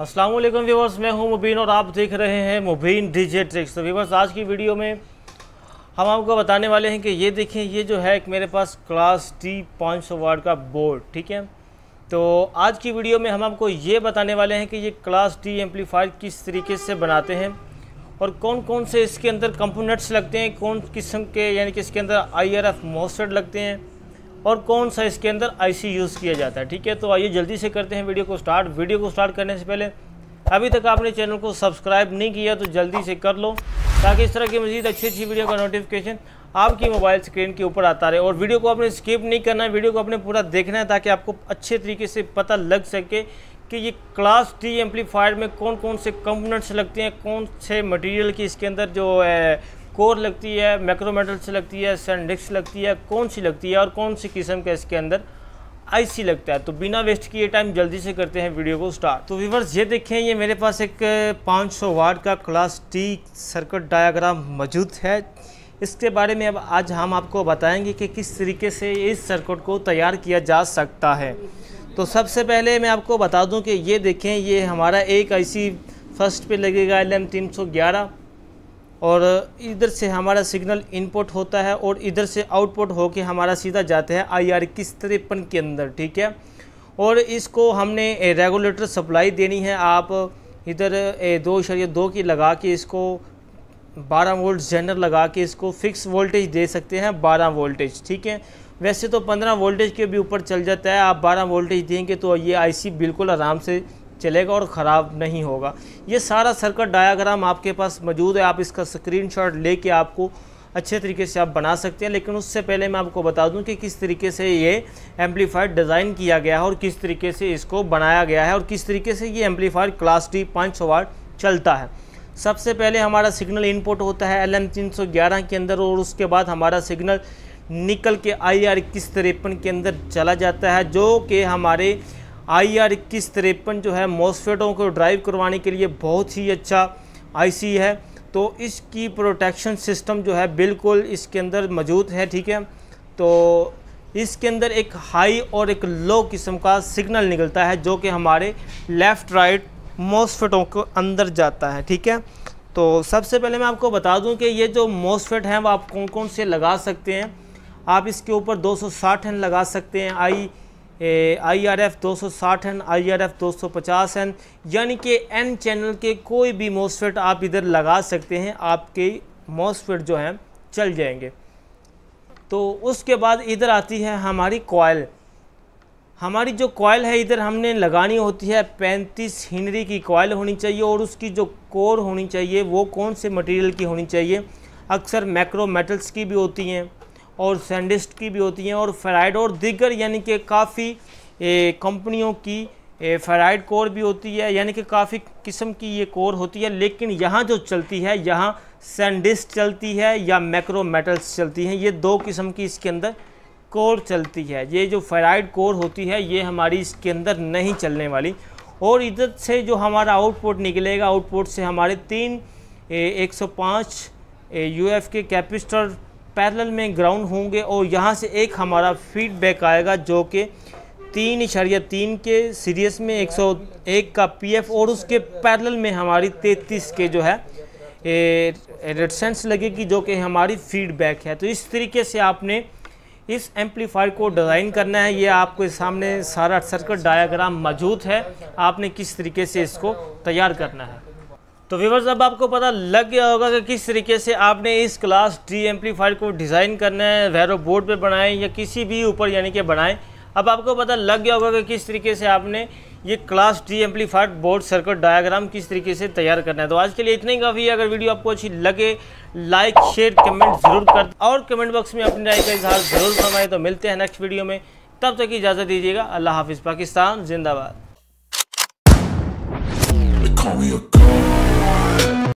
असलम व्यवर्स मैं हूं मुबीन और आप देख रहे हैं मुबीन डीजे ट्रिक्स तो व्यवर्स आज की वीडियो में हम आपको बताने वाले हैं कि ये देखें ये जो है एक मेरे पास क्लास डी पाँच सौ वार्ड का बोर्ड ठीक है तो आज की वीडियो में हम आपको ये बताने वाले हैं कि ये क्लास डी एम्पलीफायर किस तरीके से बनाते हैं और कौन कौन से इसके अंदर कंपोनेंट्स लगते हैं कौन किस्म के यानी कि इसके अंदर आई आर एफ लगते हैं और कौन सा इसके अंदर आईसी यूज़ किया जाता है ठीक है तो आइए जल्दी से करते हैं वीडियो को स्टार्ट वीडियो को स्टार्ट करने से पहले अभी तक आपने चैनल को सब्सक्राइब नहीं किया तो जल्दी से कर लो ताकि इस तरह की मजीद अच्छी अच्छी वीडियो का नोटिफिकेशन आपकी मोबाइल स्क्रीन के ऊपर आता रहे और वीडियो को आपने स्किप नहीं करना है वीडियो को आपने पूरा देखना है ताकि आपको अच्छे तरीके से पता लग सके कि ये क्लास डी एम्पलीफायर में कौन कौन से कंपोनेंट्स लगते हैं कौन से मटेरियल की इसके अंदर जो कोर लगती है मैक्रोमेटल से लगती है सैंडिक्स लगती है कौन सी लगती है और कौन सी किस्म का इसके अंदर आईसी लगता है तो बिना वेस्ट किए टाइम जल्दी से करते हैं वीडियो को स्टार्ट तो व्यूवर्स ये देखें ये मेरे पास एक 500 सौ वार्ड का क्लास टी सर्किट डायाग्राम मौजूद है इसके बारे में अब आज हम आपको बताएंगे कि किस तरीके से इस सर्किट को तैयार किया जा सकता है तो सबसे पहले मैं आपको बता दूँ कि ये देखें ये हमारा एक आई फर्स्ट पर लगेगा एल एम तीन सौ ग्यारह और इधर से हमारा सिग्नल इनपुट होता है और इधर से आउटपुट होके हमारा सीधा जाता है आई आर किस तिरपन के अंदर ठीक है और इसको हमने रेगुलेटर सप्लाई देनी है आप इधर दो शरीय दो की लगा के इसको 12 वोल्ट जनर लगा के इसको फिक्स वोल्टेज दे सकते हैं 12 वोल्टेज ठीक है वैसे तो 15 वोल्टेज के भी ऊपर चल जाता है आप 12 वोल्टेज देंगे तो ये आईसी बिल्कुल आराम से चलेगा और ख़राब नहीं होगा ये सारा सर्कट डायाग्राम आपके पास मौजूद है आप इसका स्क्रीनशॉट लेके आपको अच्छे तरीके से आप बना सकते हैं लेकिन उससे पहले मैं आपको बता दूं कि किस तरीके से ये एम्पलीफायर डिज़ाइन किया गया है और किस तरीके से इसको बनाया गया है और किस तरीके से ये एम्पलीफायर क्लास डी पाँच सौ वाट चलता है सबसे पहले हमारा सिग्नल इनपुट होता है एल एम तीन सौ ग्यारह के अंदर और उसके बाद हमारा सिग्नल निकल के आई आर इक्कीस तिरपन के अंदर चला जाता है जो कि हमारे आई आर इक्कीस तिरपन जो है मॉसफेटों को ड्राइव करवाने के लिए बहुत ही अच्छा आईसी है तो इसकी प्रोटेक्शन सिस्टम जो है बिल्कुल इसके अंदर मौजूद है ठीक है तो इसके अंदर एक हाई और एक लो किस्म का सिग्नल निकलता है जो कि हमारे लेफ़्ट राइट मॉसफेटों के अंदर जाता है ठीक है तो सबसे पहले मैं आपको बता दूँ कि ये जो मॉसफेट हैं वो आप कौन कौन से लगा सकते हैं आप इसके ऊपर दो सौ लगा सकते हैं आई आई आर एफ दो सौ साठ एन आई आर एफ दो सौ पचास एन यानी कि एन चैनल के कोई भी मोसफेट आप इधर लगा सकते हैं आपके मोसफेट जो हैं चल जाएंगे तो उसके बाद इधर आती है हमारी कॉयल हमारी जो कॉयल है इधर हमने लगानी होती है पैंतीस हिनरी की कॉयल होनी चाहिए और उसकी जो कोर होनी चाहिए वो कौन से मटेरियल की होनी चाहिए अक्सर मैक्रो मेटल्स की भी होती हैं और सैंडिस्ट की भी होती हैं और फेराइड और दिगर यानी कि काफ़ी कंपनियों की फेराइड कोर भी होती है यानी कि काफ़ी किस्म की ये कोर होती है लेकिन यहाँ जो चलती है यहाँ सैंडिस्ट चलती है या मैक्रो मेटल्स चलती हैं ये दो किस्म की इसके अंदर कोर चलती है ये जो फेराइड कोर होती है ये हमारी इसके अंदर नहीं चलने वाली और इधर से जो हमारा आउटपुट निकलेगा आउटपुट से हमारे तीन ए, यू एफ़ के कैपिस्टर पैरेलल में ग्राउंड होंगे और यहाँ से एक हमारा फीडबैक आएगा जो कि तीन इशारिया तीन के सीरीज में 101 का पीएफ और उसके पैरेलल में हमारी 33 के जो है रेडसेंस लगेगी जो कि हमारी फीडबैक है तो इस तरीके से आपने इस एम्पलीफायर को डिज़ाइन करना है ये आपके सामने सारा सर्कट डायग्राम मौजूद है आपने किस तरीके से इसको तैयार करना है तो व्यवर्स अब आपको पता लग गया होगा कि किस तरीके से आपने इस क्लास डी एम्पलीफायर को डिज़ाइन करना है वैरो बोर्ड पे बनाएं या किसी भी ऊपर यानी कि बनाएं अब आपको पता लग गया होगा कि किस तरीके से आपने ये class D amplifier board circuit diagram किस तरीके से तैयार करना है तो आज के लिए इतना ही काफ़ी है अगर वीडियो आपको अच्छी लगे लाइक शेयर कमेंट ज़रूर कर और कमेंट बॉक्स में अपनी राय का इजहार ज़रूर फरमाएँ तो मिलते हैं नेक्स्ट वीडियो में तब तक इजाज़त दीजिएगा अल्लाह हाफिज़ पाकिस्तान जिंदाबाद